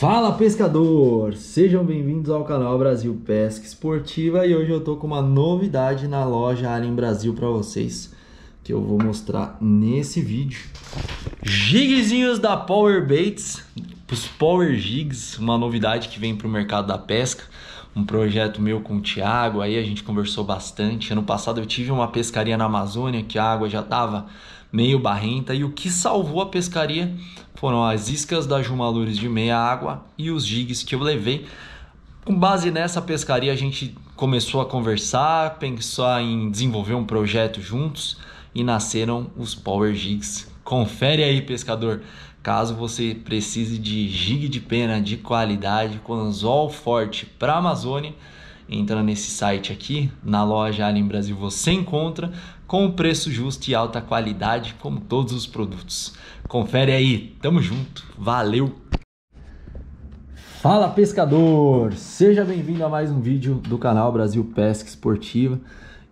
Fala pescador! Sejam bem-vindos ao canal Brasil Pesca Esportiva e hoje eu tô com uma novidade na loja Alien Brasil para vocês que eu vou mostrar nesse vídeo. Jigzinhos da Power Baits, os Power Jigs, uma novidade que vem para o mercado da pesca. Um projeto meu com o Thiago, aí a gente conversou bastante. Ano passado eu tive uma pescaria na Amazônia que a água já tava meio barrenta e o que salvou a pescaria foram as iscas das Jumalures de meia água e os jigs que eu levei. Com base nessa pescaria, a gente começou a conversar, pensou em desenvolver um projeto juntos e nasceram os Power Jigs. Confere aí, pescador, caso você precise de jig de pena de qualidade com anzol forte para a Amazônia entra nesse site aqui, na loja Alien Brasil você encontra com um preço justo e alta qualidade, como todos os produtos. Confere aí, tamo junto, valeu! Fala pescador, seja bem-vindo a mais um vídeo do canal Brasil Pesca Esportiva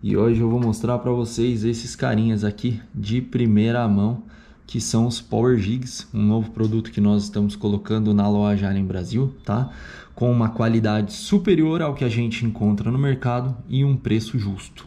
e hoje eu vou mostrar para vocês esses carinhas aqui de primeira mão que são os Power Jigs, um novo produto que nós estamos colocando na loja em Brasil, tá? Com uma qualidade superior ao que a gente encontra no mercado e um preço justo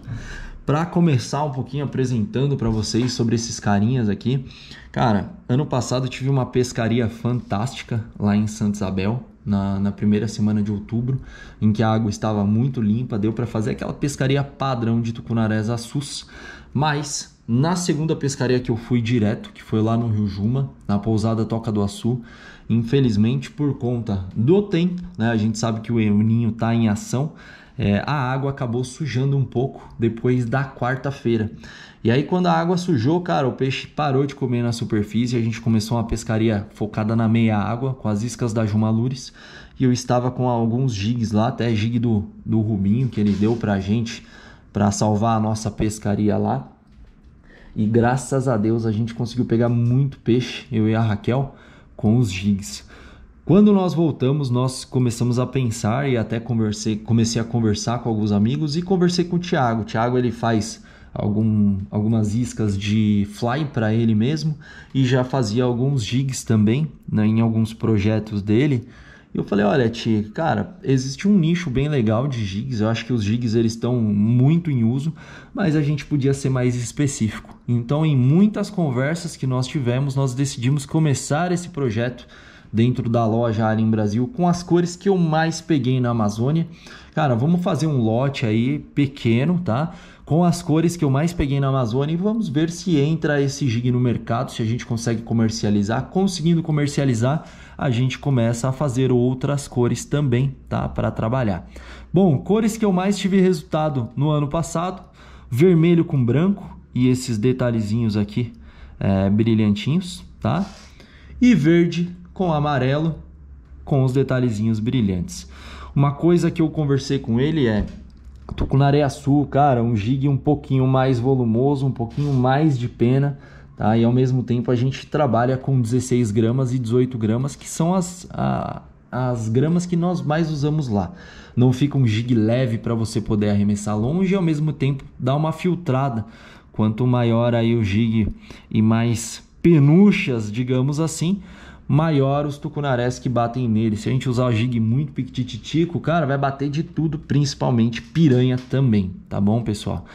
para começar um pouquinho apresentando para vocês sobre esses carinhas aqui. Cara, ano passado eu tive uma pescaria fantástica lá em Santa Isabel, na, na, primeira semana de outubro, em que a água estava muito limpa, deu para fazer aquela pescaria padrão de tucunarés açus. mas na segunda pescaria que eu fui direto, que foi lá no Rio Juma, na pousada Toca do Açu, Infelizmente, por conta do tempo, né, a gente sabe que o El Ninho está em ação, é, a água acabou sujando um pouco depois da quarta-feira. E aí, quando a água sujou, cara, o peixe parou de comer na superfície. A gente começou uma pescaria focada na meia água, com as iscas da Jumalures. E eu estava com alguns jigs lá, até jig do, do Rubinho, que ele deu pra gente, para salvar a nossa pescaria lá. E graças a Deus a gente conseguiu pegar muito peixe, eu e a Raquel com os gigs. Quando nós voltamos, nós começamos a pensar e até conversei, comecei a conversar com alguns amigos e conversei com o Thiago. O Thiago ele faz algum, algumas iscas de fly para ele mesmo e já fazia alguns gigs também né, em alguns projetos dele eu falei, olha, Tia, cara, existe um nicho bem legal de gigs. Eu acho que os gigs eles estão muito em uso, mas a gente podia ser mais específico. Então, em muitas conversas que nós tivemos, nós decidimos começar esse projeto dentro da loja Alien Brasil com as cores que eu mais peguei na Amazônia. Cara, vamos fazer um lote aí pequeno, tá? Com as cores que eu mais peguei na Amazônia e vamos ver se entra esse gig no mercado, se a gente consegue comercializar. Conseguindo comercializar, a gente começa a fazer outras cores também, tá? Para trabalhar. Bom, cores que eu mais tive resultado no ano passado: vermelho com branco e esses detalhezinhos aqui é, brilhantinhos, tá? E verde com amarelo, com os detalhezinhos brilhantes. Uma coisa que eu conversei com ele é Tucunaré Açu, cara, um jig um pouquinho mais volumoso, um pouquinho mais de pena, tá? E ao mesmo tempo a gente trabalha com 16 gramas e 18 gramas, que são as, a, as gramas que nós mais usamos lá. Não fica um jig leve para você poder arremessar longe e ao mesmo tempo dá uma filtrada. Quanto maior aí o jig e mais penuchas, digamos assim, maior os tucunarés que batem nele. Se a gente usar o jig muito piquititico, cara, vai bater de tudo, principalmente piranha também, tá bom, pessoal?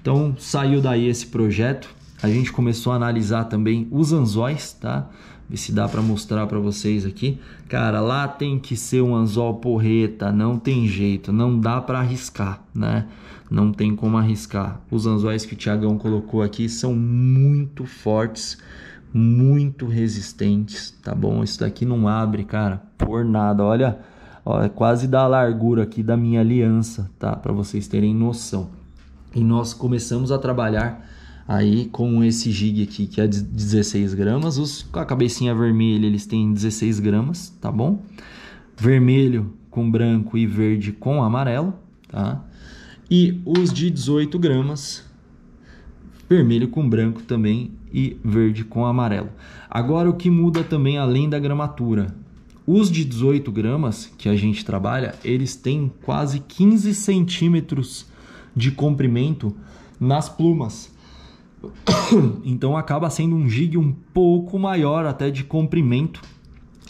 Então, saiu daí esse projeto. A gente começou a analisar também os anzóis, tá? Ver se dá para mostrar para vocês aqui. Cara, lá tem que ser um anzol porreta, não tem jeito, não dá para arriscar, né? não tem como arriscar. Os anzóis que o Tiagão colocou aqui são muito fortes, muito resistentes, tá bom? Isso daqui não abre, cara, por nada. Olha, ó, é quase da largura aqui da minha aliança, tá? Para vocês terem noção. E nós começamos a trabalhar aí com esse jig aqui que é de 16 gramas. Os com a cabecinha vermelha eles têm 16 gramas, tá bom? Vermelho com branco e verde com amarelo, tá? E os de 18 gramas, vermelho com branco também e verde com amarelo. Agora o que muda também além da gramatura, os de 18 gramas que a gente trabalha, eles têm quase 15 centímetros de comprimento nas plumas. Então acaba sendo um jig um pouco maior até de comprimento.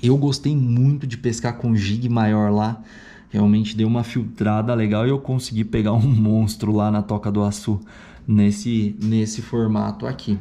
Eu gostei muito de pescar com jig maior lá realmente deu uma filtrada legal e eu consegui pegar um monstro lá na Toca do Açu nesse, nesse formato aqui.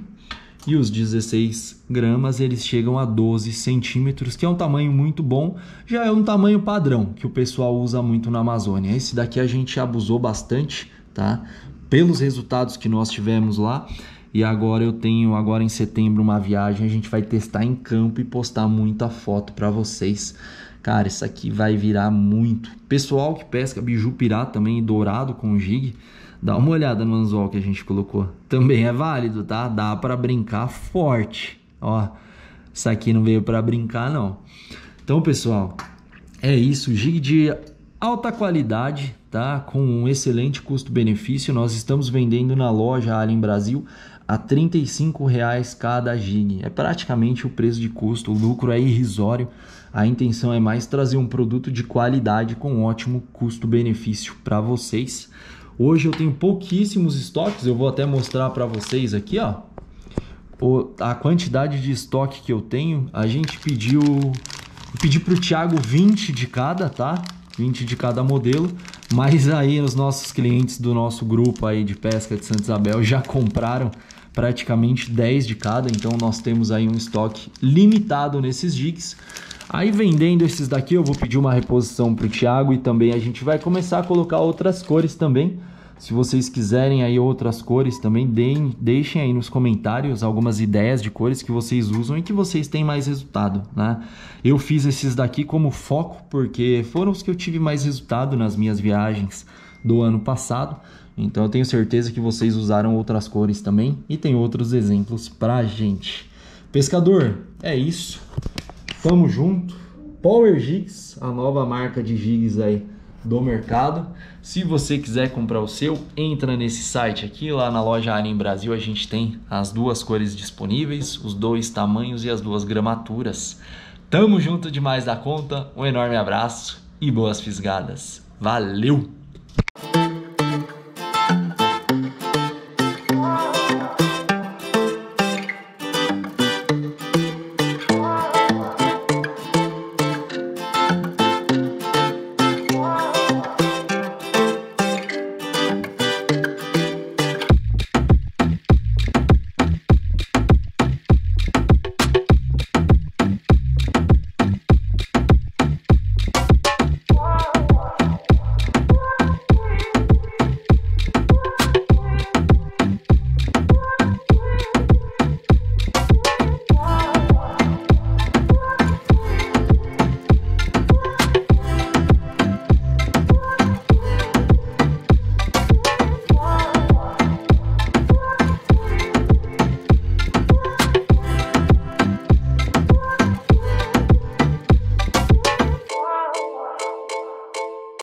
E os 16 gramas eles chegam a 12 centímetros, que é um tamanho muito bom, já é um tamanho padrão que o pessoal usa muito na Amazônia. Esse daqui a gente abusou bastante, tá? Pelos resultados que nós tivemos lá. E agora eu tenho, agora em setembro, uma viagem. A gente vai testar em campo e postar muita foto para vocês Cara, isso aqui vai virar muito. Pessoal que pesca biju pirá também, dourado com jig, dá uma olhada no anzol que a gente colocou. Também é válido, tá? Dá para brincar forte. Ó, isso aqui não veio para brincar não. Então, pessoal, é isso. Jig de Alta qualidade, tá? Com um excelente custo-benefício. Nós estamos vendendo na loja Alien Brasil a R$ reais cada gig. É praticamente o preço de custo, o lucro é irrisório. A intenção é mais trazer um produto de qualidade com ótimo custo-benefício para vocês. Hoje eu tenho pouquíssimos estoques, eu vou até mostrar para vocês aqui, ó. O, a quantidade de estoque que eu tenho, a gente pediu, pedi para o Thiago 20 de cada, tá? 20 de cada modelo, mas aí os nossos clientes do nosso grupo aí de pesca de Santa Isabel já compraram praticamente 10 de cada, então nós temos aí um estoque limitado nesses jigs. Aí vendendo esses daqui, eu vou pedir uma reposição para o Thiago e também a gente vai começar a colocar outras cores também se vocês quiserem aí outras cores também, deem, deixem aí nos comentários algumas ideias de cores que vocês usam e que vocês têm mais resultado, né? Eu fiz esses daqui como foco porque foram os que eu tive mais resultado nas minhas viagens do ano passado. Então eu tenho certeza que vocês usaram outras cores também e tem outros exemplos pra gente. Pescador, é isso. Tamo junto. Power Jigs, a nova marca de jigs aí do mercado. Se você quiser comprar o seu, entra nesse site aqui, lá na loja Arim Brasil a gente tem as duas cores disponíveis, os dois tamanhos e as duas gramaturas. Tamo junto demais da conta, um enorme abraço e boas fisgadas. Valeu!